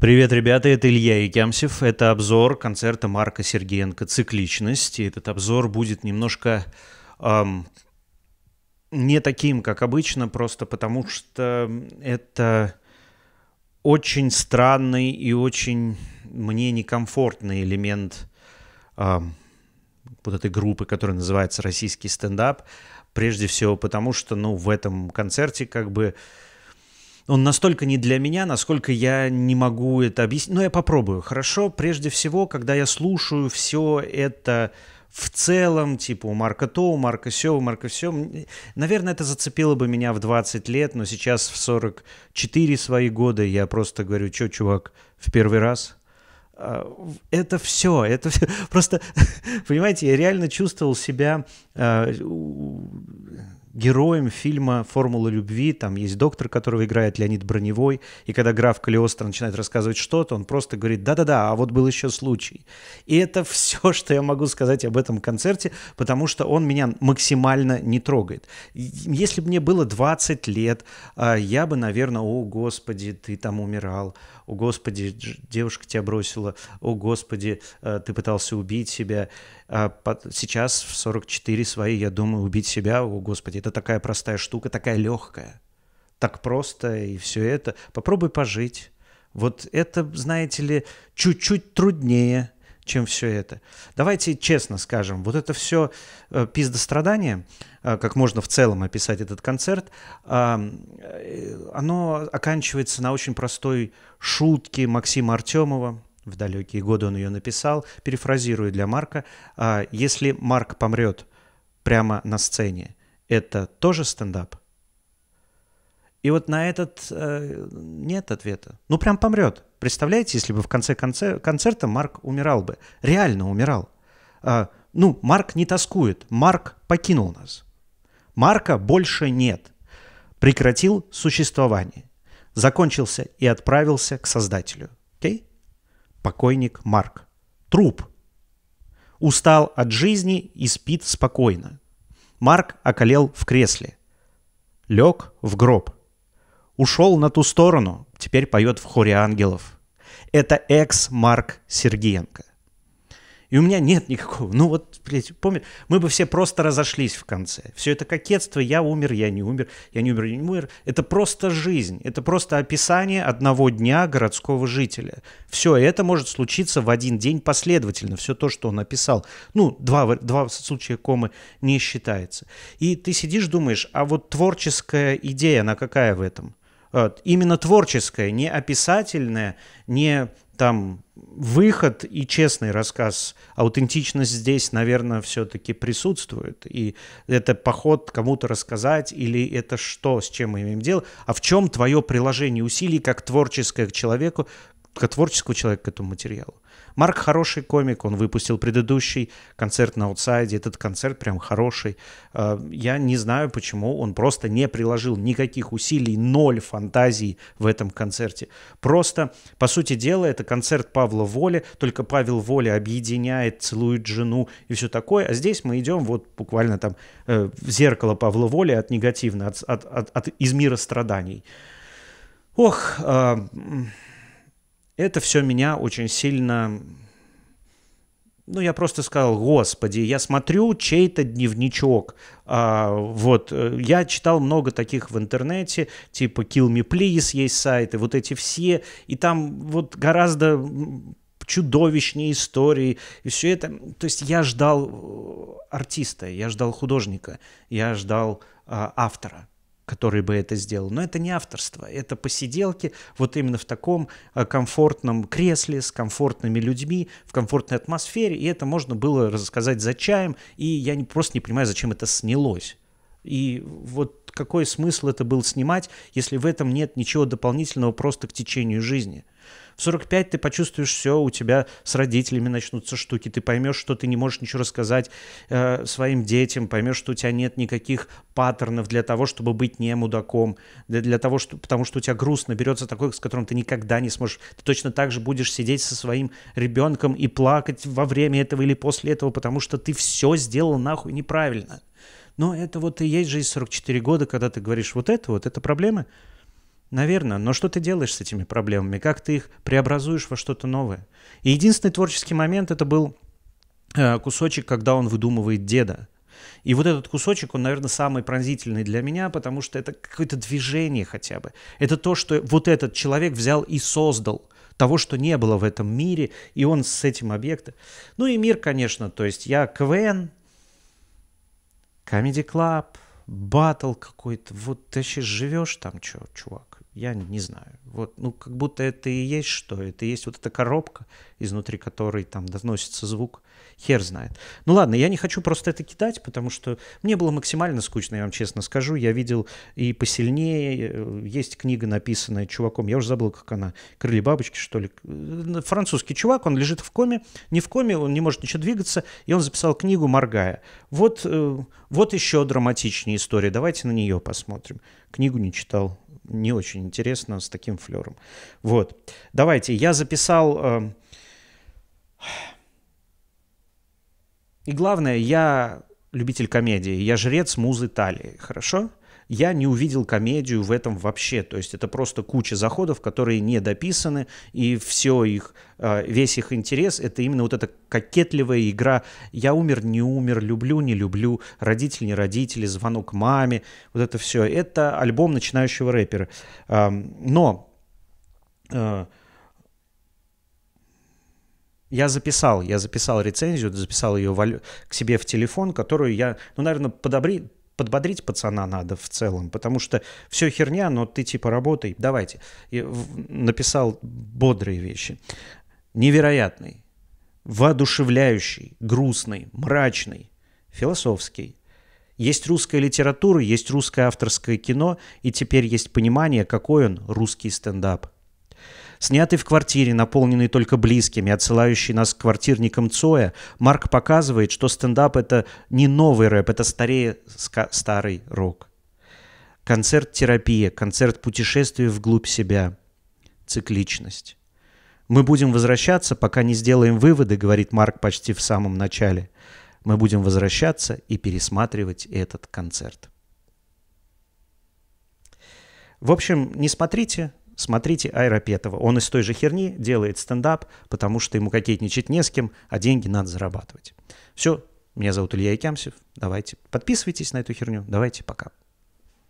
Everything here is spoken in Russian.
Привет, ребята, это Илья Якямсев. Это обзор концерта Марка Сергеенко «Цикличность». И этот обзор будет немножко эм, не таким, как обычно, просто потому что это очень странный и очень мне некомфортный элемент эм, вот этой группы, которая называется «Российский стендап». Прежде всего потому, что ну, в этом концерте как бы он настолько не для меня, насколько я не могу это объяснить. Но я попробую. Хорошо, прежде всего, когда я слушаю все это в целом, типа у Марка то, у Марка все, у Марка все. Наверное, это зацепило бы меня в 20 лет, но сейчас в 44 свои года я просто говорю, что, чувак, в первый раз а, – это все, это все. Просто, понимаете, я реально чувствовал себя а, героем фильма «Формула любви». Там есть доктор, которого играет Леонид Броневой. И когда граф Калиостро начинает рассказывать что-то, он просто говорит «да-да-да, а вот был еще случай». И это все, что я могу сказать об этом концерте, потому что он меня максимально не трогает. Если бы мне было 20 лет, а, я бы, наверное, «О, Господи, ты там умирал», «О, Господи, девушка тебя бросила», «О, Господи, э, ты пытался убить себя», а, сейчас в 44 свои, я думаю, убить себя, о господи, это такая простая штука, такая легкая, так просто и все это. Попробуй пожить. Вот это, знаете ли, чуть-чуть труднее, чем все это. Давайте честно скажем, вот это все э, пиздострадание, а, как можно в целом описать этот концерт, а, э, оно оканчивается на очень простой шутке Максима Артемова, в далекие годы он ее написал, перефразирую для Марка, «А если Марк помрет прямо на сцене, это тоже стендап? И вот на этот э, нет ответа. Ну, прям помрет. Представляете, если бы в конце концерта Марк умирал бы. Реально умирал. А, ну, Марк не тоскует. Марк покинул нас. Марка больше нет. Прекратил существование. Закончился и отправился к Создателю. Окей? покойник Марк. Труп. Устал от жизни и спит спокойно. Марк околел в кресле. Лег в гроб. Ушел на ту сторону, теперь поет в хоре ангелов. Это экс-Марк Сергеенко. И у меня нет никакого. Ну вот, блядь, помню, мы бы все просто разошлись в конце. Все это кокетство, я умер, я не умер, я не умер, я не умер. Это просто жизнь, это просто описание одного дня городского жителя. Все это может случиться в один день последовательно, все то, что он описал. Ну, два, два случая комы не считается. И ты сидишь, думаешь, а вот творческая идея, она какая в этом? Э, именно творческая, не описательная, не там выход и честный рассказ, аутентичность здесь, наверное, все-таки присутствует. И это поход кому-то рассказать или это что, с чем мы имеем дело, а в чем твое приложение усилий как творческое к человеку, как творческого человека к этому материалу. Марк хороший комик, он выпустил предыдущий концерт на аутсайде, этот концерт прям хороший. Э, я не знаю, почему он просто не приложил никаких усилий, ноль фантазий в этом концерте. Просто, по сути дела, это концерт Павла Воли, только Павел Воля объединяет, целует жену и все такое, а здесь мы идем вот буквально там э, в зеркало Павла Воли от негативно, от, от, от, от, из мира страданий. Ох, э, это все меня очень сильно... Ну, я просто сказал, господи, я смотрю чей-то дневничок. А, вот, э, я читал много таких в интернете, типа Kill Me Please есть сайты, вот эти все. И там вот гораздо чудовищные истории и все это. То есть я ждал э, артиста, я ждал художника, я ждал а, автора который бы это сделал. Но это не авторство, это посиделки вот именно в таком э, комфортном кресле с комфортными людьми, в комфортной атмосфере, и это можно было рассказать за чаем, и я не, просто не понимаю, зачем это снялось. И вот какой смысл это был снимать, если в этом нет ничего дополнительного просто к течению жизни? В 45 ты почувствуешь все, у тебя с родителями начнутся штуки, ты поймешь, что ты не можешь ничего рассказать э, своим детям, поймешь, что у тебя нет никаких паттернов для того, чтобы быть не мудаком, для, для того, что, потому что у тебя грустно, берется такой, с которым ты никогда не сможешь. Ты точно так же будешь сидеть со своим ребенком и плакать во время этого или после этого, потому что ты все сделал нахуй неправильно. Но это вот и есть жизнь 44 года, когда ты говоришь вот это, вот это проблемы. Наверное, но что ты делаешь с этими проблемами? Как ты их преобразуешь во что-то новое? И единственный творческий момент это был э, кусочек, когда он выдумывает деда. И вот этот кусочек, он, наверное, самый пронзительный для меня, потому что это какое-то движение хотя бы. Это то, что вот этот человек взял и создал того, что не было в этом мире, и он с этим объектом. Ну и мир, конечно, то есть я КВН, Comedy Club, батл какой-то, вот ты сейчас живешь там, чё, чувак. Я не знаю. Вот, ну, как будто это и есть что. Это и есть вот эта коробка, изнутри которой там доносится звук. Хер знает. Ну ладно, я не хочу просто это кидать, потому что мне было максимально скучно, я вам честно скажу. Я видел и посильнее. Э, есть книга, написанная чуваком. Я уже забыл, как она. «Крылья бабочки», что ли. Э, французский чувак, он лежит в коме. Не в коме, он не может ничего двигаться. И он записал книгу «Моргая». Вот, э, вот еще драматичнее история. Давайте на нее посмотрим. Книгу не читал не очень интересно с таким флером. Вот. Давайте, я записал... Э, и главное, я любитель комедии, я жрец музы Талии, хорошо? Я не увидел комедию в этом вообще. То есть это просто куча заходов, которые не дописаны, и все их, а, весь их интерес — это именно вот эта кокетливая игра «я умер, не умер, люблю, не люблю, родители, не родители, звонок маме». Вот это все. Это альбом начинающего рэпера. Но а, я записал, я записал рецензию, записал ее к себе в телефон, которую я, ну, наверное, подобри, подбодрить пацана надо в целом, потому что все херня, но ты типа работай, давайте. И написал бодрые вещи. Невероятный, воодушевляющий, грустный, мрачный, философский. Есть русская литература, есть русское авторское кино, и теперь есть понимание, какой он русский стендап. Снятый в квартире, наполненный только близкими, отсылающий нас к квартирникам Цоя, Марк показывает, что стендап — это не новый рэп, это старее старый рок. Концерт-терапия, концерт путешествия вглубь себя, цикличность. «Мы будем возвращаться, пока не сделаем выводы», — говорит Марк почти в самом начале. «Мы будем возвращаться и пересматривать этот концерт». В общем, не смотрите, Смотрите Айропетова. Он из той же херни делает стендап, потому что ему кокетничать не с кем, а деньги надо зарабатывать. Все, меня зовут Илья Якямсев. Давайте подписывайтесь на эту херню. Давайте, пока.